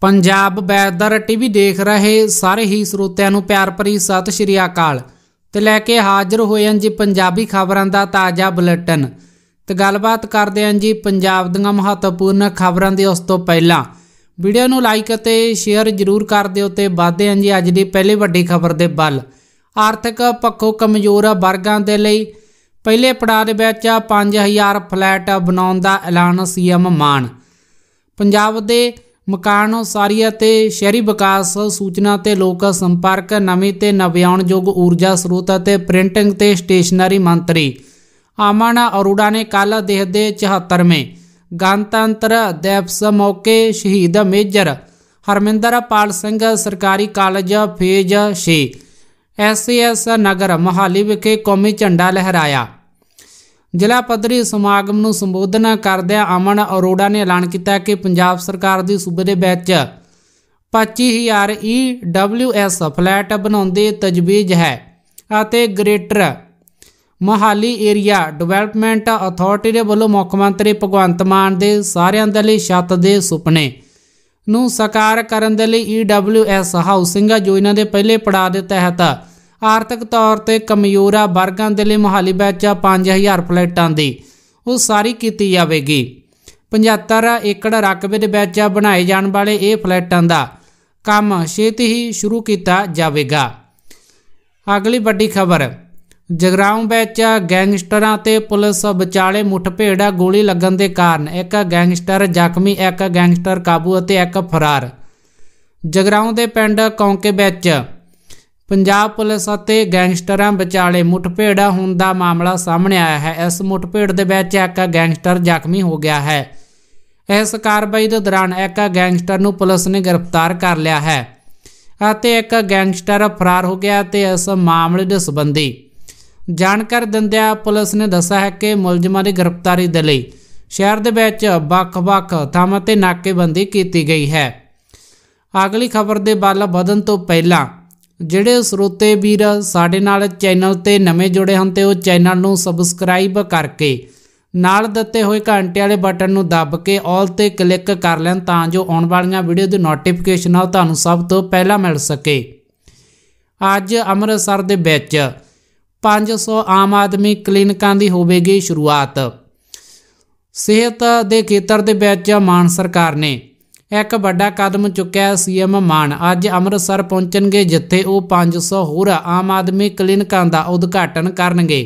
Punjab weather TV ਦੇਖ ਰਹੇ ਸਾਰੇ ਹੀ ਸਰੋਤਿਆਂ ਨੂੰ ਪਿਆਰ ਭਰੀ ਸਤਿ ਸ਼੍ਰੀ ਅਕਾਲ ਤੇ ਲੈ ਕੇ ਹਾਜ਼ਰ ਹੋਏ ਹਾਂ ਜੀ ਪੰਜਾਬੀ ਖਬਰਾਂ ਦਾ ਤਾਜ਼ਾ ਬੁਲੇਟਿਨ ਤੇ ਗੱਲਬਾਤ ਕਰਦੇ ਹਾਂ ਜੀ ਪੰਜਾਬ ਦੀਆਂ ਮਹੱਤਵਪੂਰਨ ਖਬਰਾਂ ਦੀ ਉਸ ਤੋਂ ਪਹਿਲਾਂ ਵੀਡੀਓ ਨੂੰ ਲਾਈਕ ਅਤੇ ਸ਼ੇਅਰ ਜ਼ਰੂਰ ਕਰ ਦਿਓ ਤੇ ਵਾਧੇ ਹਾਂ ਜੀ ਅੱਜ ਦੀ ਪਹਿਲੀ ਵੱਡੀ ਖਬਰ ਦੇ ਵੱਲ ਆਰਥਿਕ ਪੱਖੋਂ ਕਮਜ਼ੋਰ ਵਰਗਾਂ ਦੇ ਲਈ ਪਹਿਲੇ ਪੜਾਅ ਦੇ ਵਿੱਚ 5000 ਫਲੈਟ ਬਣਾਉਣ ਦਾ ਐਲਾਨ ਸੀਐਮ ਮਾਨ ਪੰਜਾਬ ਦੇ ਮਕਾਨ ਉਸਾਰੀ ਅਤੇ ਸ਼ਹਿਰੀ ਵਿਕਾਸ ਸੂਚਨਾ ਤੇ ਲੋਕ ਸੰਪਰਕ ਨਵੀਂ ਤੇ ਨਵਿਆਉਣਯੋਗ ਊਰਜਾ ਸਰੋਤ ਅਤੇ ਪ੍ਰਿੰਟਿੰਗ ਤੇ ਸਟੇਸ਼ਨਰੀ ਮੰਤਰੀ ਆਮਨ ਅਰੋੜਾ ਨੇ ਕੱਲ ਦੇਹ ਦੇ 74ਵੇਂ ਗਣਤੰਤਰ ਦਿਵਸ ਮੌਕੇ ਸ਼ਹੀਦ ਮੇਜਰ ਹਰਮਿੰਦਰ ਪਾਲ ਸਿੰਘ ਸਰਕਾਰੀ college phase 6 SS Nagar Mohali ਵਿਖੇ ਕੌਮੀ ਝੰਡਾ ਲਹਿਰਾਇਆ ਜ਼ਿਲ੍ਹਾ ਪੱਧਰੀ ਸਮਾਗਮ ਨੂੰ ਸੰਬੋਧਨ ਕਰਦਿਆਂ ਅਮਨ ਅਰੋੜਾ ਨੇ ਐਲਾਨ ਕੀਤਾ ਕਿ ਪੰਜਾਬ ਸਰਕਾਰ ਦੀ ਸੂਬੇ ਦੇ ਵਿੱਚ 25000 EWS ਫਲੈਟ ਬਣਾਉਣ ਤਜਵੀਜ਼ ਹੈ ਅਤੇ Greater Mohali Area Development Authority ਦੇ ਵੱਲੋਂ ਮੁੱਖ ਮੰਤਰੀ ਭਗਵੰਤ ਮਾਨ ਦੇ ਸਾਰਿਆਂ ਦੇ ਲਈ ਛੱਤ ਦੇ ਸੁਪਨੇ ਨੂੰ ਸਾਕਾਰ ਕਰਨ ਦੇ ਲਈ EWS ਹਾਊਸਿੰਗ ਯੋਜਨਾ ਦੇ ਪਹਿਲੇ ਪੜਾਅ ਦੇ ਤਹਿਤ ਆਰਥਿਕ ਤੌਰ ਤੇ ਕਮਜ਼ੋਰਾ ਵਰਗਾਂ ਦੇ ਲਈ ਮੁਹਾਲੀ ਵਿੱਚ 5000 ਫਲੈਟਾਂ ਦੀ ਉਹ ਸਾਰੀ ਕੀਤੀ ਜਾਵੇਗੀ 75 ਏਕੜ ਰਕਬੇ ਦੇ ਵਿੱਚ ਬਣਾਏ ਜਾਣ ਵਾਲੇ ਇਹ ਫਲੈਟਾਂ ਦਾ ਕੰਮ ਛੇਤੀ ਹੀ ਸ਼ੁਰੂ ਕੀਤਾ ਜਾਵੇਗਾ ਅਗਲੀ ਵੱਡੀ ਖਬਰ ਜਗਰਾਉਂ ਵਿੱਚ ਗੈਂਗਸਟਰਾਂ ਤੇ ਪੁਲਿਸ ਵਿਚਾਲੇ ਮੁੱਠਭੇੜ ਗੋਲੀ ਲੱਗਣ ਦੇ ਕਾਰਨ ਇੱਕ ਗੈਂਗਸਟਰ ਜ਼ਖਮੀ ਇੱਕ ਗੈਂਗਸਟਰ ਕਾਬੂ ਅਤੇ ਇੱਕ ਫਰਾਰ ਜਗਰਾਉਂ ਦੇ ਪਿੰਡ ਕੌਂਕੇ ਵਿੱਚ ਪੰਜਾਬ ਪੁਲਿਸ ਅਤੇ ਗੈਂਗਸਟਰਾਂ ਵਿਚਾਲੇ ਮੁੱਠਭੇੜ ਹੋਣ ਦਾ ਮਾਮਲਾ ਸਾਹਮਣੇ ਆਇਆ ਹੈ ਇਸ ਮੁੱਠਭੇੜ ਦੇ ਵਿੱਚ ਇੱਕ ਗੈਂਗਸਟਰ ਜ਼ਖਮੀ ਹੋ ਗਿਆ ਹੈ ਇਸ ਕਾਰਵਾਈ ਦੇ ਦੌਰਾਨ ਇੱਕ ਗੈਂਗਸਟਰ ਨੂੰ ਪੁਲਿਸ ਨੇ ਗ੍ਰਿਫਤਾਰ ਕਰ ਲਿਆ ਹੈ ਅਤੇ ਇੱਕ ਗੈਂਗਸਟਰ ਫਰਾਰ ਹੋ ਗਿਆ ਤੇ ਇਸ ਮਾਮਲੇ ਦੇ ਸੰਬੰਧੀ ਜਾਣਕਾਰ ਦਿੰਦਿਆਂ ਪੁਲਿਸ ਨੇ ਦੱਸਿਆ ਹੈ ਕਿ ਮੁਲਜ਼ਮਾਂ ਦੀ ਗ੍ਰਿਫਤਾਰੀ ਦੇ ਲਈ ਸ਼ਹਿਰ ਦੇ ਵਿੱਚ ਵੱਖ-ਵੱਖ ਥਾਵਾਂ ਤੇ ਨਾਕੇਬੰਦੀ ਕੀਤੀ ਗਈ ਹੈ ਅਗਲੀ ਖਬਰ ਦੇ ਵੱਲ ਵਧਣ ਤੋਂ ਪਹਿਲਾਂ ਜਿਹੜੇ ਸਰੋਤੇ ਵੀਰ ਸਾਡੇ ਨਾਲ ਚੈਨਲ ਤੇ ਨਵੇਂ ਜੁੜੇ ਹਨ ਤੇ ਉਹ ਚੈਨਲ ਨੂੰ ਸਬਸਕ੍ਰਾਈਬ ਕਰਕੇ ਨਾਲ ਦਿੱਤੇ ਹੋਏ ਘੰਟੇ ਵਾਲੇ ਬਟਨ ਨੂੰ ਦੱਬ ਕੇ ਆਲ ਤੇ ਕਲਿੱਕ ਕਰ ਲੈਣ ਤਾਂ ਜੋ ਆਉਣ ਵਾਲੀਆਂ ਵੀਡੀਓ ਦੀ ਨੋਟੀਫਿਕੇਸ਼ਨ ਆ ਤੁਹਾਨੂੰ ਸਭ ਤੋਂ ਪਹਿਲਾਂ ਮਿਲ ਸਕੇ ਅੱਜ ਅੰਮ੍ਰਿਤਸਰ ਦੇ ਵਿੱਚ 500 ਆਮ ਆਦਮੀ ਕਲੀਨਿਕਾਂ ਦੀ ਹੋਵੇਗੀ ਸ਼ੁਰੂਆਤ ਸਿਹਤ ਦੇ ਖੇਤਰ ਦੇ ਵਿੱਚ ਮਾਨ ਸਰਕਾਰ ਨੇ ਇੱਕ ਵੱਡਾ ਕਦਮ ਚੁੱਕਿਆ ਸੀਐਮ ਮਾਨ ਅੱਜ ਅੰਮ੍ਰਿਤਸਰ ਪਹੁੰਚਣਗੇ ਜਿੱਥੇ ਉਹ 500 ਹੋਰ ਆਮ ਆਦਮੀ ਕਲੀਨਿਕਾਂ ਦਾ ਉਦਘਾਟਨ ਕਰਨਗੇ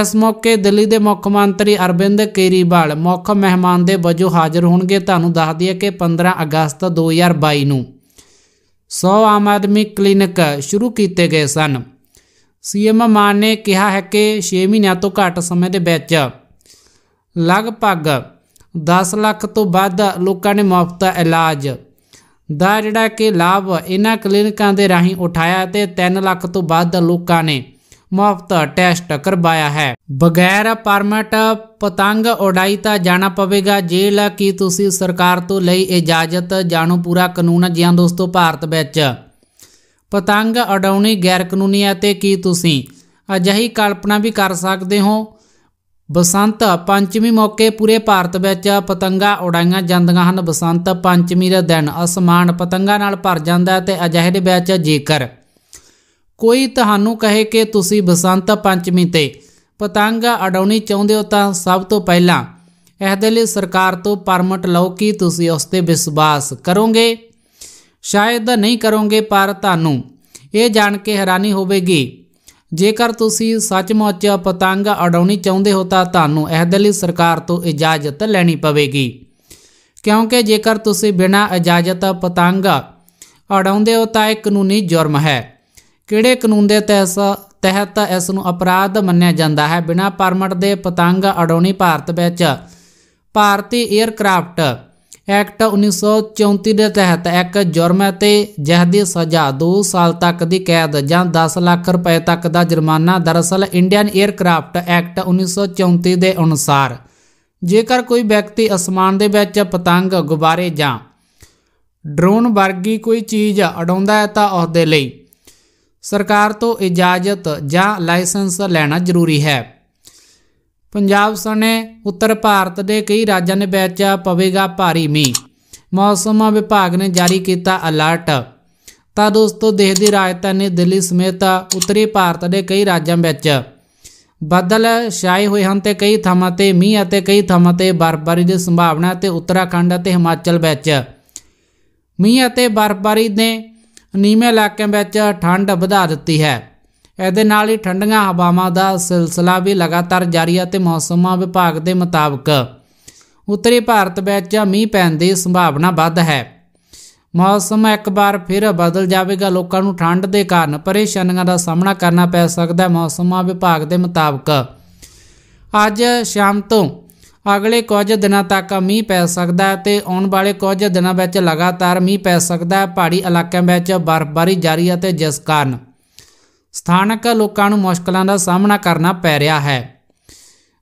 ਇਸ ਮੌਕੇ ਦਿੱਲੀ ਦੇ ਮੁੱਖ ਮੰਤਰੀ ਅਰਵਿੰਦ ਕੇਰੀਵਾਲ ਮੁੱਖ ਮਹਿਮਾਨ ਦੇ ਵਜੋਂ ਹਾਜ਼ਰ ਹੋਣਗੇ ਤੁਹਾਨੂੰ ਦੱਸ ਦਈਏ ਕਿ 15 ਅਗਸਤ 2022 ਨੂੰ 100 ਆਮ ਆਦਮੀ ਕਲੀਨਿਕ ਸ਼ੁਰੂ ਕੀਤੇ ਗਏ ਸਨ ਸੀਐਮ ਮਾਨ ਨੇ ਕਿਹਾ ਹੈ ਕਿ 6 ਮਹੀਨਿਆਂ ਤੋਂ ਘੱਟ ਸਮੇਂ ਦੇ ਵਿੱਚ ਲਗਭਗ 10 ਲੱਖ ਤੋਂ ਵੱਧ ਲੋਕਾਂ ਨੇ ਮੁਫਤ ਇਲਾਜ ਦਾ ਜਿਹੜਾ ਕਿ ਲਾਭ ਇਹਨਾਂ ਕਲੀਨਿਕਾਂ ਦੇ ਰਾਹੀਂ ਉਠਾਇਆ ਤੇ 3 ਲੱਖ ਤੋਂ ਵੱਧ ਲੋਕਾਂ ਨੇ ਮੁਫਤ ਟੈਸਟ ਕਰਵਾਇਆ ਹੈ ਬਗੈਰ ਪਰਮਿਟ ਪਤੰਗ ਉਡਾਈ ਤਾਂ ਜਾਣਾ ਪਵੇਗਾ ਜੇਲ੍ਹ ਕੀ ਤੁਸੀਂ ਸਰਕਾਰ ਤੋਂ ਲਈ ਇਜਾਜ਼ਤ ਜਾਣੋ ਪੂਰਾ ਕਾਨੂੰਨ ਜਿਆਂ ਦੋਸਤੋ ਭਾਰਤ ਵਿੱਚ ਪਤੰਗ ਉਡਾਉਣੀ ਗੈਰ ਕਾਨੂੰਨੀ ਹੈ ਤੇ ਕੀ ਤੁਸੀਂ ਅਜਿਹੀ ਕਲਪਨਾ ਵੀ ਕਰ ਸਕਦੇ ਹੋ ਬਸੰਤ ਪੰਚਮੀ ਮੌਕੇ ਪੂਰੇ ਭਾਰਤ ਵਿੱਚ ਪਤੰਗਾ ਉਡਾਈਆਂ ਜਾਂਦੀਆਂ ਹਨ ਬਸੰਤ ਪੰਚਮੀ ਦਾ ਦਿਨ ਅਸਮਾਨ ਪਤੰਗਾ ਨਾਲ ਭਰ ਜਾਂਦਾ ਹੈ ਤੇ ਅਜਿਹੇ ਦੇ ਵਿੱਚ ਜੇਕਰ ਕੋਈ ਤੁਹਾਨੂੰ ਕਹੇ ਕਿ ਤੁਸੀਂ ਬਸੰਤ ਪੰਚਮੀ ਤੇ ਪਤੰਗ ਉਡਾਉਣੀ ਚਾਹੁੰਦੇ ਹੋ ਤਾਂ ਸਭ ਤੋਂ ਪਹਿਲਾਂ ਇਹਦੇ ਦੇ ਲਈ ਸਰਕਾਰ ਤੋਂ ਪਰਮਿਟ ਲਓ ਕਿ ਤੁਸੀਂ ਉਸ ਤੇ ਵਿਸ਼ਵਾਸ ਕਰੋਗੇ ਸ਼ਾਇਦ ਨਹੀਂ ਕਰੋਗੇ ਪਰ ਤੁਹਾਨੂੰ ਇਹ ਜਾਣ ਕੇ ਹੈਰਾਨੀ ਹੋਵੇਗੀ ਜੇਕਰ ਤੁਸੀਂ ਸੱਚਮੁੱਚ ਪਤੰਗ ਉਡਾਉਣੀ ਚਾਹੁੰਦੇ ਹੋ ਤਾਂ ਤੁਹਾਨੂੰ ਇਹਦੇ ਲਈ ਸਰਕਾਰ ਤੋਂ ਇਜਾਜ਼ਤ ਲੈਣੀ ਪਵੇਗੀ ਕਿਉਂਕਿ ਜੇਕਰ ਤੁਸੀਂ ਬਿਨਾਂ ਇਜਾਜ਼ਤ ਪਤੰਗ ਉਡਾਉਂਦੇ ਹੋ ਤਾਂ ਇਹ ਕਾਨੂੰਨੀ ਜੁਰਮ ਹੈ ਕਿਹੜੇ ਕਾਨੂੰਨ ਦੇ ਤਹਿਤ ਇਸ ਨੂੰ ਅਪਰਾਧ ਮੰਨਿਆ ਜਾਂਦਾ ਹੈ ਬਿਨਾਂ ਪਰਮਿਟ ਦੇ ਪਤੰਗ ਉਡਾਉਣੀ ਭਾਰਤ ਵਿੱਚ ਭਾਰਤੀ 에ਅਰਕ੍ਰਾਫਟ ਐਕਟ 1934 ਦੇ ਤਹਿਤ ਇੱਕ ਜੁਰਮ ਅਤੇ ਜਹਦੀ ਸਜ਼ਾ 2 ਸਾਲ ਤੱਕ ਦੀ ਕੈਦ ਜਾਂ 10 ਲੱਖ ਰੁਪਏ ਤੱਕ ਦਾ ਜੁਰਮਾਨਾ ਦਰਸਲ ਇੰਡੀਅਨ 에ਅਰਕ੍ਰਾਫਟ ਐਕਟ 1934 ਦੇ ਅਨੁਸਾਰ ਜੇਕਰ ਕੋਈ ਵਿਅਕਤੀ ਅਸਮਾਨ ਦੇ ਵਿੱਚ ਪਤੰਗ ਗੁਬਾਰੇ ਜਾਂ ਡਰੋਨ ਵਰਗੀ ਕੋਈ ਚੀਜ਼ ਉਡਾਉਂਦਾ ਹੈ ਤਾਂ ਉਸ ਦੇ ਲਈ ਸਰਕਾਰ ਤੋਂ ਇਜਾਜ਼ਤ ਜਾਂ ਲਾਇਸੈਂਸ ਲੈਣਾ ਜ਼ਰੂਰੀ ਹੈ ਪੰਜਾਬ ਸਣੇ ਉੱਤਰ ਭਾਰਤ ਦੇ ਕਈ ਰਾਜਾਂ ਦੇ ਵਿੱਚ ਪਵੇਗਾ ਭਾਰੀ ਮੀਂਹ ਮੌਸਮ ਵਿਭਾਗ ਨੇ ਜਾਰੀ ਕੀਤਾ ਅਲਰਟ ਤਾਂ ਦੋਸਤੋ ਦੇਸ਼ ਦੀ ਰਾਜਧਾਨੀ ਦਿੱਲੀ ਸਮੇਤ ਉੱਤਰੀ ਭਾਰਤ ਦੇ ਕਈ ਰਾਜਾਂ ਵਿੱਚ ਬੱਦਲ ਛਾਏ ਹੋਏ ਹਨ ਤੇ ਕਈ ਥਾਵਾਂ ਤੇ ਮੀਂਹ ਅਤੇ ਕਈ ਥਾਵਾਂ ਤੇ ਬਰਫ਼ਬਾਰੀ ਦੀ ਸੰਭਾਵਨਾ ਤੇ ਉੱਤਰਾਖੰਡ ਅਤੇ ਹਿਮਾਚਲ ਵਿੱਚ ਮੀਂਹ ਅਤੇ ਬਰਫ਼ਬਾਰੀ ਨੇ ਨੀਵੇਂ ਇਲਾਕਿਆਂ ਵਿੱਚ ਠੰਡ ਵਧਾ ਦਿੱਤੀ ਹੈ ਇਹਦੇ ਨਾਲ ਹੀ ਠੰਡੀਆਂ ਹਵਾਵਾਂ ਦਾ ਸਿਲਸਿਲਾ ਵੀ ਲਗਾਤਾਰ ਜਾਰੀ ਹੈ ਤੇ ਮੌਸਮ ਵਿਭਾਗ ਦੇ ਮੁਤਾਬਕ ਉੱਤਰੀ ਭਾਰਤ ਵਿੱਚ ਮੀਂਹ ਪੈਣ ਦੀ ਸੰਭਾਵਨਾ ਵੱਧ ਹੈ ਮੌਸਮ ਇੱਕ ਵਾਰ ਫਿਰ ਬਦਲ ਜਾਵੇਗਾ ਲੋਕਾਂ ਨੂੰ ਠੰਡ ਦੇ ਕਾਰਨ ਪਰੇਸ਼ਾਨੀਆਂ ਦਾ ਸਾਹਮਣਾ ਕਰਨਾ ਪੈ ਸਕਦਾ ਹੈ ਮੌਸਮ ਵਿਭਾਗ ਦੇ ਮੁਤਾਬਕ ਅੱਜ ਸ਼ਾਮ ਤੋਂ ਅਗਲੇ ਕੁਝ ਦਿਨਾਂ ਤੱਕ ਮੀਂਹ ਪੈ ਸਕਦਾ ਹੈ ਤੇ ਆਉਣ ਵਾਲੇ ਕੁਝ ਦਿਨਾਂ ਵਿੱਚ ਲਗਾਤਾਰ ਮੀਂਹ ਪੈ ਸਕਦਾ ਹੈ ਪਹਾੜੀ ਇਲਾਕਿਆਂ ਵਿੱਚ ਬਰਫ਼ਬਾਰੀ ਜਾਰੀ ਹੈ ਤੇ ਜਿਸ ਕਾਰਨ ਸਥਾਨਕ ਲੋਕਾਂ ਨੂੰ ਮੁਸ਼ਕਲਾਂ ਦਾ ਸਾਹਮਣਾ ਕਰਨਾ ਪੈ ਰਿਹਾ ਹੈ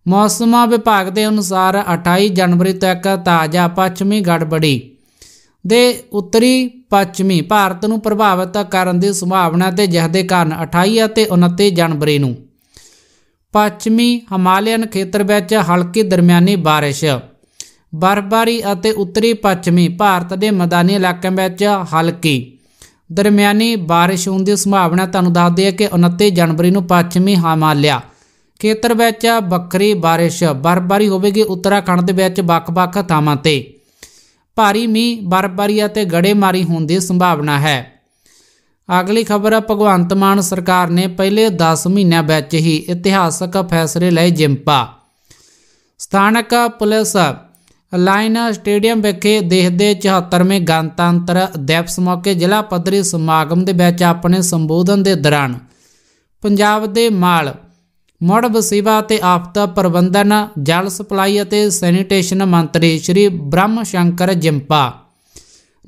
ਮੌਸਮ ਵਿਭਾਗ ਦੇ ਅਨੁਸਾਰ 28 ਜਨਵਰੀ ਤੱਕ ਤਾਜ਼ਾ ਪੱਛਮੀ ਗੜਬੜੀ ਦੇ ਉੱਤਰੀ ਪੱਛਮੀ ਭਾਰਤ ਨੂੰ ਪ੍ਰਭਾਵਿਤ ਕਰਨ ਦੀ ਸੰਭਾਵਨਾ ਤੇ ਜਿਸ ਦੇ ਕਾਰਨ 28 ਅਤੇ 29 ਜਨਵਰੀ ਨੂੰ ਪੱਛਮੀ ਹਿਮਾਲਿਆਨ ਖੇਤਰ ਵਿੱਚ ਹਲਕੀ ਦਰਮਿਆਨੀ ਬਾਰਿਸ਼ ਬਰਬਾਰੀ ਅਤੇ ਉੱਤਰੀ ਪੱਛਮੀ ਭਾਰਤ ਦੇ ਮੈਦਾਨੀ ਇਲਾਕਿਆਂ ਵਿੱਚ ਹਲਕੀ ਦਰਮਿਆਨੀ بارش ਹੋਣ ਦੀ ਸੰਭਾਵਨਾ ਤੁਹਾਨੂੰ ਦੱਸਦੇ ਆ ਕਿ 29 ਜਨਵਰੀ ਨੂੰ ਪੱਛਮੀ ਹਿਮਾਲਿਆ ਖੇਤਰ ਵਿੱਚ ਬੱਕਰੀ بارش ਬਰਫਬਾਰੀ ਹੋਵੇਗੀ ਉੱਤਰਾਖੰਡ ਦੇ ਵਿੱਚ ਵੱਖ-ਵੱਖ ਥਾਵਾਂ ਤੇ ਭਾਰੀ ਮੀਂਹ ਬਰਫਬਾਰੀ ਅਤੇ ਗੜੇਮਾਰੀ ਹੋਣ ਦੀ ਸੰਭਾਵਨਾ ਹੈ ਅਗਲੀ ਖਬਰ ਹੈ ਭਗਵੰਤ ਮਾਨ ਸਰਕਾਰ ਨੇ ਪਹਿਲੇ 10 ਮਹੀਨਿਆਂ ਵਿੱਚ ਹੀ ਇਤਿਹਾਸਕ ਫੈਸਲੇ ਲਏ ਜਿੰਪਾ ਸਥਾਨਕ ਪੁਲਿਸ ਲਾਇਨਾ ਸਟੇਡੀਅਮ ਵਿਖੇ ਦੇਖਦੇ 74ਵੇਂ ਗਣਤੰਤਰ ਦਿਵਸ ਮੌਕੇ ਜ਼ਿਲ੍ਹਾ ਪੱਧਰੀ ਸਮਾਗਮ ਦੇ ਵਿੱਚ ਆਪਣੇ ਸੰਬੋਧਨ ਦੇ ਦੌਰਾਨ ਪੰਜਾਬ ਦੇ ਮਾਲ ਮੁੜ ਵਸੀਵਾ ਤੇ ਆਫਤਾ ਪ੍ਰਬੰਧਨ ਜਲ ਸਪਲਾਈ ਅਤੇ ਸੈਨੀਟੇਸ਼ਨ ਮੰਤਰੀ ਸ਼੍ਰੀ ਬ੍ਰਹਮ ਸ਼ੰਕਰ ਜਿੰਪਾ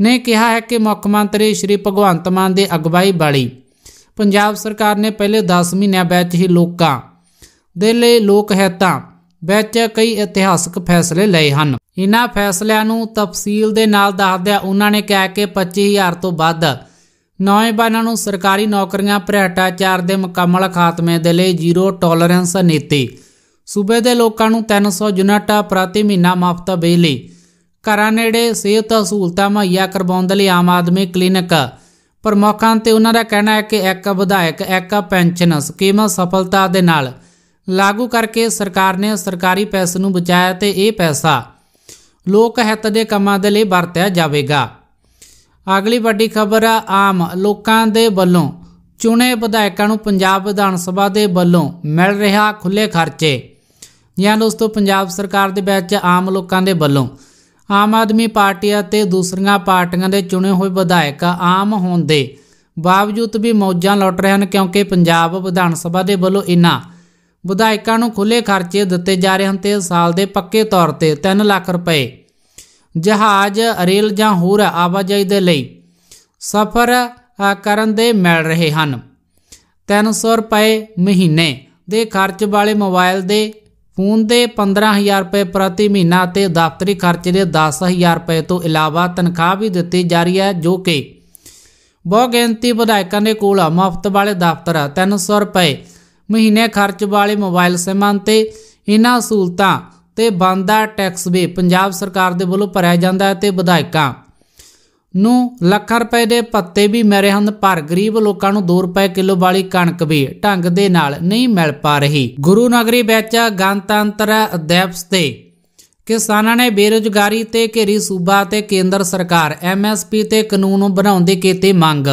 ਨੇ ਕਿਹਾ ਹੈ ਕਿ ਮੁੱਖ ਮੰਤਰੀ ਸ਼੍ਰੀ ਭਗਵੰਤ ਮਾਨ ਦੇ ਅਗਵਾਈ ਵਾਲੀ ਪੰਜਾਬ ਸਰਕਾਰ ਨੇ ਪਹਿਲੇ 10 ਮਹੀਨਿਆਂ ਵਿੱਚ ਹੀ ਲੋਕਾਂ ਦੇ ਲਈ ਲੋਕ ਹਿੱਤਾਂ ਵਿੱਚ ਕਈ ਇਤਿਹਾਸਕ ਫੈਸਲੇ ਲਏ ਹਨ ਇਨ੍ਹਾਂ ਫੈਸਲਿਆਂ ਨੂੰ ਤਫਸੀਲ ਦੇ ਨਾਲ ਦੱਸਦਿਆਂ ਉਹਨਾਂ ਨੇ ਕਿਹਾ ਕਿ 25000 ਤੋਂ ਵੱਧ ਨੌਜਵਾਨਾਂ ਨੂੰ ਸਰਕਾਰੀ ਨੌਕਰੀਆਂ ਭ੍ਰਿਸ਼ਟਾਚਾਰ ਦੇ ਮੁਕੰਮਲ ਖਾਤਮੇ ਦੇ ਲਈ ਜ਼ੀਰੋ ਟੋਲਰੈਂਸ ਨੀਤੀ ਸੂਬੇ ਦੇ ਲੋਕਾਂ ਨੂੰ 300 ਯੂਨਿਟ ਪ੍ਰਤੀ ਮਹੀਨਾ ਮੁਫਤ ਬਿਜਲੀ ਘਰਾਂ ਨੇੜੇ ਸਿਹਤ ਸਹੂਲਤਾਂ ਮੁਹੱਈਆ ਕਰਵਾਉਣ ਦੇ ਲਈ ਆਮ ਆਦਮੀ ਕਲੀਨਿਕ ਪ੍ਰਮੁੱਖਾਂ ਤੇ ਉਹਨਾਂ ਦਾ ਕਹਿਣਾ ਹੈ ਕਿ ਇੱਕ ਵਿਧਾਇਕ ਇੱਕ ਪੈਨਸ਼ਨ ਸਕੀਮ ਸਫਲਤਾ ਦੇ ਨਾਲ ਲਾਗੂ ਕਰਕੇ ਸਰਕਾਰ ਨੇ ਸਰਕਾਰੀ ਪੈਸੇ ਨੂੰ ਬਚਾਇਆ ਤੇ ਇਹ ਪੈਸਾ ਲੋਕ ਹਿੱਤ ਦੇ ਕੰਮਾਂ ਦੇ ਲਈ ਵਰਤਿਆ ਜਾਵੇਗਾ ਅਗਲੀ ਵੱਡੀ ਖਬਰ ਆ ਆਮ ਲੋਕਾਂ ਦੇ ਵੱਲੋਂ ਚੁਣੇ ਵਿਧਾਇਕਾਂ ਨੂੰ ਪੰਜਾਬ ਵਿਧਾਨ ਸਭਾ ਦੇ ਵੱਲੋਂ ਮਿਲ ਰਿਹਾ ਖੁੱਲੇ ਖਰਚੇ ਜਾਂ ਦੋਸਤੋ ਪੰਜਾਬ ਸਰਕਾਰ ਦੇ ਵਿੱਚ ਆਮ ਲੋਕਾਂ ਦੇ ਵੱਲੋਂ ਆਮ ਆਦਮੀ ਪਾਰਟੀ ਅਤੇ ਦੂਸਰੀਆਂ ਪਾਰਟੀਆਂ ਦੇ ਚੁਣੇ ਹੋਏ ਵਿਧਾਇਕ ਆਮ ਹੋਣ ਦੇ ਬਾਵਜੂਦ ਵੀ ਮੌਜਾਂ ਲੁੱਟ ਰਹੇ ਹਨ ਕਿਉਂਕਿ ਪੰਜਾਬ ਵਿਧਾਨ ਸਭਾ ਦੇ ਵੱਲੋਂ ਇਨਾ ਵਿਧਾਇਕਾਂ ਨੂੰ ਖੁੱਲੇ ਖਰਚੇ ਦਿੱਤੇ ਜਾ ਰਹੇ ਹਨ ਤੇ ਸਾਲ ਦੇ ਪੱਕੇ ਤੌਰ ਤੇ 3 ਲੱਖ ਰੁਪਏ ਜਹਾਜ਼ ਰੇਲ ਜਾਂ ਹੋਰ ਆਵਾਜਾਈ ਦੇ ਲਈ ਸਫ਼ਰ ਕਰਨ ਦੇ ਮਿਲ ਰਹੇ ਹਨ 300 ਰੁਪਏ ਮਹੀਨੇ ਦੇ ਖਰਚ ਵਾਲੇ ਮੋਬਾਈਲ ਦੇ ਫੋਨ ਦੇ 15000 ਰੁਪਏ ਪ੍ਰਤੀ ਮਹੀਨਾ ਤੇ ਦਫ਼ਤਰੀ ਖਰਚ ਦੇ 10000 ਰੁਪਏ ਤੋਂ ਇਲਾਵਾ ਤਨਖਾਹ ਵੀ ਦਿੱਤੀ ਜਾ ਰਹੀ ਹੈ ਜੋ ਕਿ ਬਹੁ ਗਿਣਤੀ ਵਿਧਾਇਕਾਂ ਦੇ ਕੋਲ ਮੁਫਤ ਵਾਲੇ ਦਫ਼ਤਰ 300 ਰੁਪਏ ਮਹੀਨੇ ਖਰਚ ਵਾਲੇ ਮੋਬਾਈਲ ਸਿਮਾਂ ਤੇ ਇਹਨਾਂ ਸਹੂਲਤਾਂ ਤੇ ਬੰਦਾ ਟੈਕਸ ਵੀ ਪੰਜਾਬ ਸਰਕਾਰ ਦੇ ਵੱਲੋਂ ਭਰਿਆ ਜਾਂਦਾ ਹੈ ਤੇ ਵਿਧਾਇਕਾਂ ਨੂੰ ਲੱਖ ਰੁਪਏ ਦੇ ਪੱਤੇ ਵੀ ਮਰੇ ਹਨ ਪਰ ਗਰੀਬ ਲੋਕਾਂ ਨੂੰ 2 ਰੁਪਏ ਕਿਲੋ ਵਾਲੀ ਕਣਕ ਵੀ ਢੰਗ ਦੇ ਨਾਲ ਨਹੀਂ ਮਿਲ ਪਾ ਰਹੀ ਗੁਰੂ ਨਗਰੀ ਵਿੱਚ ਗਣਤੰਤਰ ਦਿਵਸ ਤੇ ਕਿਸਾਨਾਂ ਨੇ ਬੇਰੋਜ਼ਗਾਰੀ ਤੇ ਘੇਰੀ ਸੂਬਾ ਤੇ ਕੇਂਦਰ ਸਰਕਾਰ ਐਮਐਸਪੀ ਤੇ ਕਾਨੂੰਨ ਬਣਾਉਣ ਦੀ ਕੀਤੀ ਮੰਗ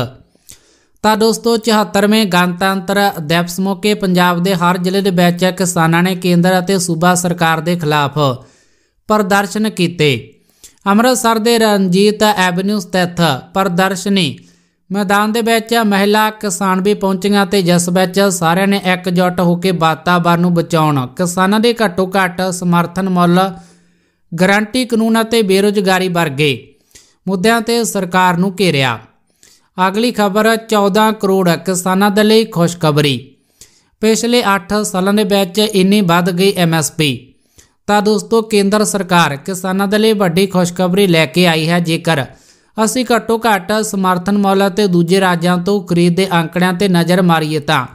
ਤਾਂ ਦੋਸਤੋ 74ਵੇਂ ਗਣਤੰਤਰ ਦਿਵਸ ਮੌਕੇ ਪੰਜਾਬ ਦੇ ਹਰ ਜ਼ਿਲ੍ਹੇ ਦੇ ਵਿੱਚ ਕਿਸਾਨਾਂ ਨੇ ਕੇਂਦਰ ਅਤੇ ਸੂਬਾ ਸਰਕਾਰ ਦੇ ਖਿਲਾਫ ਪ੍ਰਦਰਸ਼ਨ ਕੀਤੇ ਅੰਮ੍ਰਿਤਸਰ ਦੇ ਰਣਜੀਤ ਐਵਨਿਊ ਸਥਿਤ ਪ੍ਰਦਰਸ਼ਨੀ ਮੈਦਾਨ ਦੇ ਵਿੱਚ ਮਹਿਲਾ ਕਿਸਾਨ ਵੀ ਪਹੁੰਚੀਆਂ ਤੇ ਜਿਸ ਵਿੱਚ ਸਾਰਿਆਂ ਨੇ ਇਕਜੁੱਟ ਹੋ ਕੇ ਵਾਤਾਵਰਨ ਨੂੰ ਬਚਾਉਣ ਕਿਸਾਨਾਂ ਦੇ ਘੱਟੋ ਘੱਟ ਸਮਰਥਨ ਮੁੱਲ ਗਾਰੰਟੀ ਕਾਨੂੰਨ ਅਤੇ ਬੇਰੋਜ਼ਗਾਰੀ ਵਰਗੇ ਮੁੱਦਿਆਂ ਤੇ ਸਰਕਾਰ ਨੂੰ ਘੇਰਿਆ ਅਗਲੀ ਖਬਰ 14 ਕਰੋੜ ਕਿਸਾਨਾਂ ਦੇ ਲਈ ਖੁਸ਼ਖਬਰੀ ਪਿਛਲੇ 8 ਸਾਲਾਂ ਦੇ ਵਿੱਚ ਇੰਨੀ ਵੱਧ ਗਈ ਐਮਐਸਪੀ ਤਾਂ ਦੋਸਤੋ ਕੇਂਦਰ ਸਰਕਾਰ ਕਿਸਾਨਾਂ ਦੇ ਲਈ ਵੱਡੀ ਖੁਸ਼ਖਬਰੀ ਲੈ ਕੇ ਆਈ ਹੈ ਜੇਕਰ ਅਸੀਂ ਘੱਟੋ ਘੱਟ ਸਮਰਥਨ ਮੁੱਲ ਅਤੇ ਦੂਜੇ ਰਾਜਾਂ ਤੋਂ ਖਰੀਦ ਦੇ ਅੰਕੜਿਆਂ ਤੇ ਨਜ਼ਰ ਮਾਰੀਏ ਤਾਂ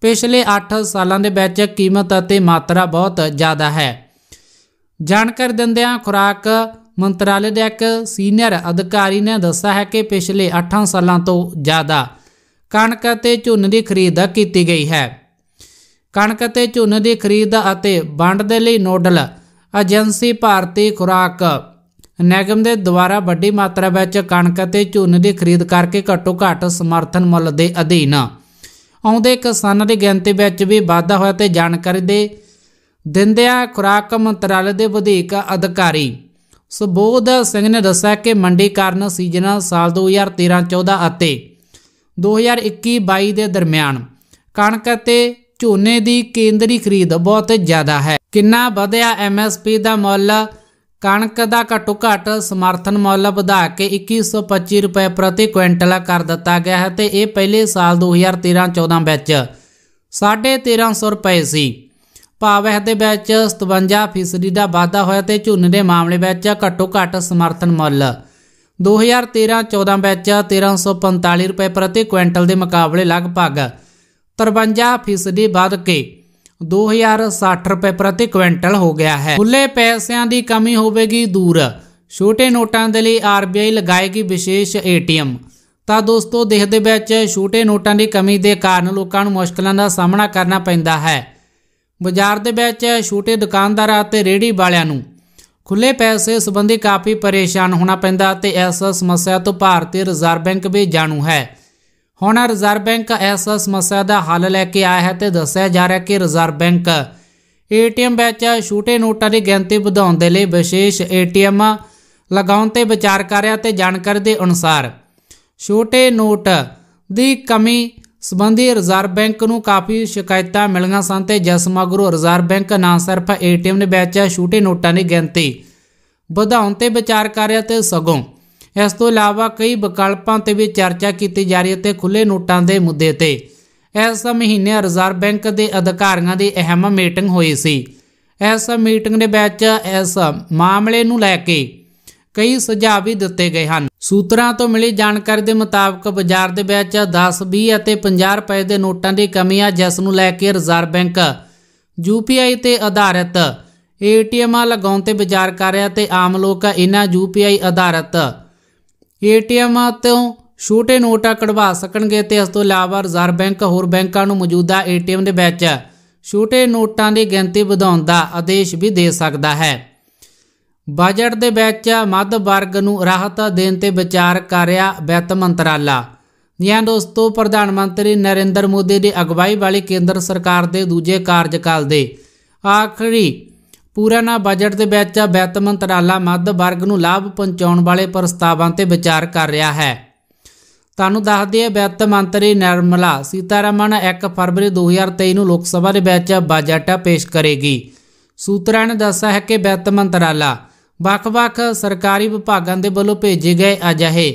ਪਿਛਲੇ 8 ਸਾਲਾਂ ਦੇ ਵਿੱਚ ਕੀਮਤ ਅਤੇ ਮਾਤਰਾ ਬਹੁਤ ਜ਼ਿਆਦਾ ਹੈ ਜਾਣਕਾਰੀ ਦਿੰਦਿਆਂ ਖੁਰਾਕ ਮੰਤਰਾਲੇ ਦੇ ਇੱਕ ਸੀਨੀਅਰ ਅਧਿਕਾਰੀ ਨੇ ਦੱਸਿਆ ਹੈ ਕਿ ਪਿਛਲੇ 8 ਸਾਲਾਂ ਤੋਂ ਜ਼ਿਆਦਾ ਕਣਕ ਅਤੇ ਝੋਨ ਦੀ ਖਰੀਦ ਕੀਤੀ ਗਈ ਹੈ ਕਣਕ ਅਤੇ ਝੋਨ ਦੀ ਖਰੀਦ ਅਤੇ ਵੰਡ ਦੇ ਲਈ ਨੋਡਲ ਏਜੰਸੀ ਭਾਰਤੀ ਖੁਰਾਕ ਨਿਗਮ ਦੇ ਦੁਆਰਾ ਵੱਡੀ ਮਾਤਰਾ ਵਿੱਚ ਕਣਕ ਅਤੇ ਝੋਨ ਦੀ ਖਰੀਦ ਕਰਕੇ ਘੱਟੋ-ਘੱਟ ਸਮਰਥਨ ਮੁੱਲ ਦੇ ਅਧੀਨ ਆਉਂਦੇ ਕਿਸਾਨਾਂ ਦੀ ਗਿਣਤੀ ਵਿੱਚ ਵੀ ਵਾਧਾ ਹੋਇਆ ਤੇ ਜਾਣਕਾਰੀ ਦੇ ਦਿੰਦਿਆਂ ਖੁਰਾਕ ਮੰਤਰਾਲੇ ਦੇ ਵਧੇਕ ਅਧਿਕਾਰੀ ਸੁਬੋਧ ਸਿੰਘ ਨੇ ਦੱਸਿਆ ਕਿ ਮੰਡੀ ਕਾਰਨ ਸੀਜ਼ਨ ਸਾਲ 2013-14 ਅਤੇ 2021-22 ਦੇ ਦਰਮਿਆਨ ਕਣਕ ਅਤੇ ਝੋਨੇ ਦੀ ਕੇਂਦਰੀ ਖਰੀਦ ਬਹੁਤ ਜ਼ਿਆਦਾ ਹੈ ਕਿੰਨਾ ਵਧਿਆ ਐਮਐਸਪੀ ਦਾ ਮੁੱਲ ਕਣਕ ਦਾ ਘੱਟੋ ਘੱਟ ਸਮਰਥਨ ਮੁੱਲ ਵਧਾ ਕੇ 2125 ਰੁਪਏ ਪ੍ਰਤੀ ਕੁਇੰਟਲ ਕਰ ਦਿੱਤਾ ਗਿਆ ਹੈ ਤੇ ਇਹ ਪਹਿਲੇ ਸਾਲ 2013-14 ਵਿੱਚ 1350 ਰੁਪਏ ਸੀ ਪਾਵਹ ਦੇ ਵਿੱਚ 57% ਦਾ ਵਾਧਾ ਹੋਇਆ ਤੇ ਝੋਨੇ ਦੇ ਮਾਮਲੇ ਵਿੱਚ ਘੱਟੋ ਘੱਟ ਸਮਰਥਨ ਮੁੱਲ 2013-14 ਵਿੱਚ 1345 ਰੁਪਏ ਪ੍ਰਤੀ ਕੁਇੰਟਲ ਦੇ ਮੁਕਾਬਲੇ ਲਗਭਗ 53% ਵਧ ਕੇ 2060 ਰੁਪਏ ਪ੍ਰਤੀ ਕੁਇੰਟਲ ਹੋ ਗਿਆ ਹੈ ਖੁੱਲੇ ਪੈਸਿਆਂ ਦੀ ਕਮੀ ਹੋਵੇਗੀ ਦੂਰ ਛੋਟੇ ਨੋਟਾਂ ਦੇ ਲਈ ਆਰਬੀਆਈ ਲਗਾਏਗੀ ਵਿਸ਼ੇਸ਼ ਏਟੀਐਮ ਤਾਂ ਦੋਸਤੋ ਦੇਖਦੇ ਵਿੱਚ ਛੋਟੇ ਨੋਟਾਂ ਦੀ ਕਮੀ ਦੇ ਕਾਰਨ ਲੋਕਾਂ ਨੂੰ ਮੁਸ਼ਕਲਾਂ ਦਾ ਸਾਹਮਣਾ ਕਰਨਾ ਪੈਂਦਾ ਹੈ ਬਾਜ਼ਾਰ ਦੇ ਵਿੱਚ ਛੋਟੇ ਦੁਕਾਨਦਾਰਾਂ ਅਤੇ ਰੇੜੀ ਵਾਲਿਆਂ ਨੂੰ ਖੁੱਲੇ ਪੈਸੇ ਸੰਬੰਧੀ ਕਾਫੀ ਪਰੇਸ਼ਾਨ ਹੋਣਾ ਪੈਂਦਾ ਤੇ ਇਸ ਸਮੱਸਿਆ ਤੋਂ ਭਾਰਤੀ ਰਿਜ਼ਰਵ ਬੈਂਕ ਵੀ ਜਾਣੂ ਹੈ ਹੁਣ ਰਿਜ਼ਰਵ ਬੈਂਕ ਇਸ ਸਮੱਸਿਆ ਦਾ ਹੱਲ ਲੈ ਕੇ ਆਇਆ ਹੈ ਤੇ ਦੱਸਿਆ ਜਾ ਰਿਹਾ ਕਿ ਰਿਜ਼ਰਵ ਬੈਂਕ ਏਟੀਐਮ ਵਿੱਚ ਛੋਟੇ ਨੋਟਾਂ ਦੀ ਗਿਣਤੀ ਵਧਾਉਣ ਦੇ ਲਈ ਵਿਸ਼ੇਸ਼ ਏਟੀਐਮ ਲਗਾਉਣ ਤੇ ਵਿਚਾਰ ਕਰ ਰਿਹਾ ਤੇ ਜਾਣਕਾਰੀ ਦੇ ਅਨੁਸਾਰ ਛੋਟੇ ਨੋਟ ਦੀ ਕਮੀ ਸਬੰਧੀ ਰਿਜ਼ਰਵ ਬੈਂਕ ਨੂੰ ਕਾਫੀ ਸ਼ਿਕਾਇਤਾਂ ਮਿਲੀਆਂ ਸਨ ਤੇ ਜਿਸ ਮਗਰੋਂ ਰਿਜ਼ਰਵ ਬੈਂਕ ਨਾ ਸਿਰਫ ਏਟੀਐਮ ਦੇ ਵਿੱਚ ਛੋਟੇ ਨੋਟਾਂ ਦੀ ਗਿਣਤੀ ਵਧਾਉਣ ਤੇ ਵਿਚਾਰ ਕਰ ਰਿਹਾ ਤੇ ਸਗੋਂ ਇਸ ਤੋਂ ਇਲਾਵਾ ਕਈ ਵਿਕਲਪਾਂ ਤੇ ਵੀ ਚਰਚਾ ਕੀਤੀ ਜਾ ਰਹੀ ਹੈ ਤੇ ਖੁੱਲੇ ਨੋਟਾਂ ਦੇ ਮੁੱਦੇ ਤੇ ਇਸ ਮਹੀਨੇ ਰਿਜ਼ਰਵ ਬੈਂਕ ਦੇ ਅਧਿਕਾਰੀਆਂ ਦੀ ਅਹਿਮ ਮੀਟਿੰਗ ਹੋਈ ਸੀ ਇਸ ਮੀਟਿੰਗ ਦੇ ਵਿੱਚ ਇਸ ਮਾਮਲੇ ਨੂੰ ਲੈ ਕੇ ਕਈ ਸੁਝਾਅ ਵੀ ਦਿੱਤੇ ਗਏ ਹਨ ਸੂਤਰਾਂ ਤੋਂ ਮਿਲੀ ਜਾਣਕਾਰੀ ਦੇ ਮੁਤਾਬਕ ਬਾਜ਼ਾਰ ਦੇ ਵਿੱਚ 10 20 ਅਤੇ 50 ਰੁਪਏ ਦੇ ਨੋਟਾਂ ਦੀ ਕਮੀ ਆ ਜਿਸ ਨੂੰ ਲੈ ਕੇ ਰਿਜ਼ਰਵ ਬੈਂਕ ਯੂਪੀਆਈ ਤੇ ਆਧਾਰਿਤ ਏਟੀਐਮ ਲਗਾਉਣ ਤੇ ਵਿਚਾਰ ਕਰ ਰਿਹਾ ਤੇ ਆਮ ਲੋਕ ਇਹਨਾਂ ਯੂਪੀਆਈ ਆਧਾਰਿਤ ਏਟੀਐਮ ਤੋਂ ਛੋਟੇ ਨੋਟਾਂ ਕਢਵਾ ਸਕਣਗੇ ਤੇ ਇਸ ਤੋਂ ਇਲਾਵਾ ਰਿਜ਼ਰਵ ਬੈਂਕ ਹੋਰ ਬੈਂਕਾਂ ਨੂੰ ਮੌਜੂਦਾ ਏਟੀਐਮ ਦੇ ਵਿੱਚ ਛੋਟੇ ਨੋਟਾਂ ਦੀ ਗਿਣਤੀ ਵਧਾਉਣ ਦਾ ਆਦੇਸ਼ ਵੀ ਦੇ ਸਕਦਾ ਹੈ ਬਜਟ ਦੇ ਵਿੱਚ ਮੱਧ ਵਰਗ ਨੂੰ ਰਾਹਤ ਦੇਣ ਤੇ ਵਿਚਾਰ ਕਰ ਰਿਹਾ ਵਿੱਤ ਮੰਤਰਾਲਾ ਨਿਆਂ ਦੋਸਤੋ ਪ੍ਰਧਾਨ ਮੰਤਰੀ ਨਰਿੰਦਰ ਮੋਦੀ ਦੀ ਅਗਵਾਈ ਵਾਲੀ ਕੇਂਦਰ ਸਰਕਾਰ ਦੇ ਦੂਜੇ ਕਾਰਜਕਾਲ ਦੇ ਆਖਰੀ ਪੂਰਨ ਬਜਟ ਦੇ ਵਿੱਚ ਵਿੱਤ ਮੰਤਰਾਲਾ ਮੱਧ ਵਰਗ ਨੂੰ ਲਾਭ ਪਹੁੰਚਾਉਣ ਵਾਲੇ ਪ੍ਰਸਤਾਵਾਂ ਤੇ ਵਿਚਾਰ ਕਰ ਰਿਹਾ ਹੈ ਤੁਹਾਨੂੰ ਦੱਸ ਦਈਏ ਵਿੱਤ ਮੰਤਰੀ ਨਿਰਮਲਾ ਸੀਤਾਰਮਨ 1 ਫਰਵਰੀ 2023 ਨੂੰ ਲੋਕ ਸਭਾ ਦੇ ਵਿੱਚ ਬਜਟ ਪੇਸ਼ ਕਰੇਗੀ ਸੂਤਰਾਂ ਨੇ ਦੱਸਿਆ ਹੈ ਕਿ ਵਿੱਤ ਮੰਤਰਾਲਾ ਵੱਖ-ਵੱਖ ਸਰਕਾਰੀ ਵਿਭਾਗਾਂ ਦੇ ਵੱਲੋਂ ਭੇਜੇ ਗਏ ਅਜਿਹੇ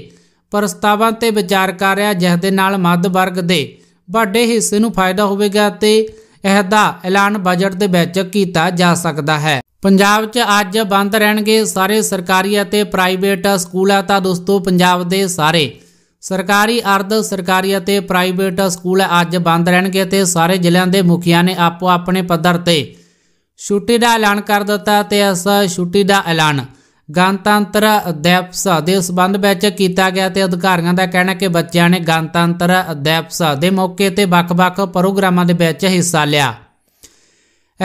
ਪ੍ਰਸਤਾਵਾਂ ਤੇ ਵਿਚਾਰ ਕਰ ਰਿਹਾ ਜਿਸ ਦੇ ਨਾਲ ਮੱਧ ਵਰਗ ਦੇ ਵੱਡੇ ਹਿੱਸੇ ਨੂੰ ਫਾਇਦਾ ਹੋਵੇਗਾ ਤੇ ਇਹਦਾ ਐਲਾਨ ਬਜਟ ਦੇ ਵਿੱਚ ਕੀਤਾ ਜਾ ਸਕਦਾ ਹੈ ਪੰਜਾਬ 'ਚ ਅੱਜ ਬੰਦ ਰਹਿਣਗੇ ਸਾਰੇ ਸਰਕਾਰੀ ਅਤੇ ਪ੍ਰਾਈਵੇਟ ਸਕੂਲ ਆ ਤਾਂ ਦੋਸਤੋ ਪੰਜਾਬ ਦੇ ਸਾਰੇ ਸਰਕਾਰੀ ਅਰਧ ਸਰਕਾਰੀ ਅਤੇ ਪ੍ਰਾਈਵੇਟ ਸਕੂਲ ਅੱਜ ਬੰਦ ਰਹਿਣਗੇ ਤੇ ਸਾਰੇ ਜ਼ਿਲ੍ਹਿਆਂ ਦੇ ਮੁਖੀਆਂ ਨੇ ਆਪੋ ਆਪਣੇ ਪੱਧਰ ਤੇ ਛੁੱਟੀ ਦਾ ਐਲਾਨ ਕਰ ਦਿੱਤਾ ਤੇ ਇਸ ਛੁੱਟੀ ਦਾ ਐਲਾਨ ਗਣਤੰਤਰ ਦਿਵਸ ਦੇ ਸਬੰਧ ਵਿੱਚ ਕੀਤਾ ਗਿਆ ਤੇ ਅਧਿਕਾਰੀਆਂ ਦਾ ਕਹਿਣਾ ਕਿ ਬੱਚਿਆਂ ਨੇ ਗਣਤੰਤਰ ਦਿਵਸ ਦੇ ਮੌਕੇ ਤੇ ਵੱਖ-ਵੱਖ ਪ੍ਰੋਗਰਾਮਾਂ ਦੇ ਵਿੱਚ ਹਿੱਸਾ ਲਿਆ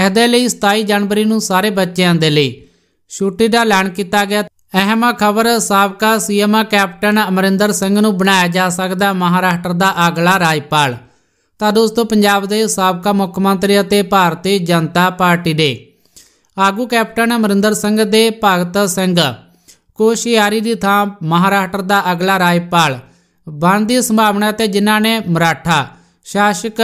ਇਹਦੇ ਲਈ 27 ਜਨਵਰੀ ਨੂੰ ਸਾਰੇ ਬੱਚਿਆਂ ਦੇ ਲਈ ਛੁੱਟੀ ਦਾ ਐਲਾਨ ਕੀਤਾ ਗਿਆ ਅਹਿਮ ਖਬਰ ਸਾਬਕਾ ਸੀਐਮ ਕੈਪਟਨ ਅਮਰਿੰਦਰ ਸਿੰਘ ਨੂੰ ਬਣਾਇਆ ਜਾ ਸਕਦਾ ਮਹਾਰਾਸ਼ਟਰ ਦਾ ਅਗਲਾ ਰਾਜਪਾਲ ਤਾਂ ਦੋਸਤੋ ਪੰਜਾਬ ਦੇ ਸਾਬਕਾ ਮੁੱਖ ਮੰਤਰੀ ਅਤੇ ਭਾਰਤੀ ਜਨਤਾ ਪਾਰਟੀ ਦੇ ਆਗੂ ਕੈਪਟਨ ਅਮਰਿੰਦਰ ਸਿੰਘ ਦੇ ਭਗਤ ਸਿੰਘ ਕੋਸ਼ਿਆਰੀ ਦੀ ਥਾਂ ਮਹਾਰਾਸ਼ਟਰ ਦਾ ਅਗਲਾ ਰਾਜਪਾਲ ਬਣਨ ਦੀ ਸੰਭਾਵਨਾ ਤੇ ਜਿਨ੍ਹਾਂ ਨੇ ਮਰਾਠਾ ਸ਼ਾਸਕ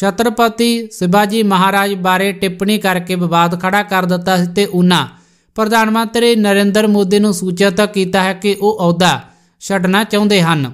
ਛਤਰਪਤੀ ਸਿਬਾਜੀ ਮਹਾਰਾਜ ਬਾਰੇ ਟਿੱਪਣੀ ਕਰਕੇ ਵਿਵਾਦ ਖੜਾ ਕਰ ਦਿੱਤਾ ਸੀ ਤੇ ਉਹਨਾਂ ਪ੍ਰਧਾਨ ਮੰਤਰੀ ਨਰਿੰਦਰ ਮੋਦੀ ਨੂੰ ਸੂਚਿਤ ਕੀਤਾ ਹੈ ਕਿ ਉਹ ਅਹੁਦਾ ਛੱਡਣਾ ਚਾਹੁੰਦੇ ਹਨ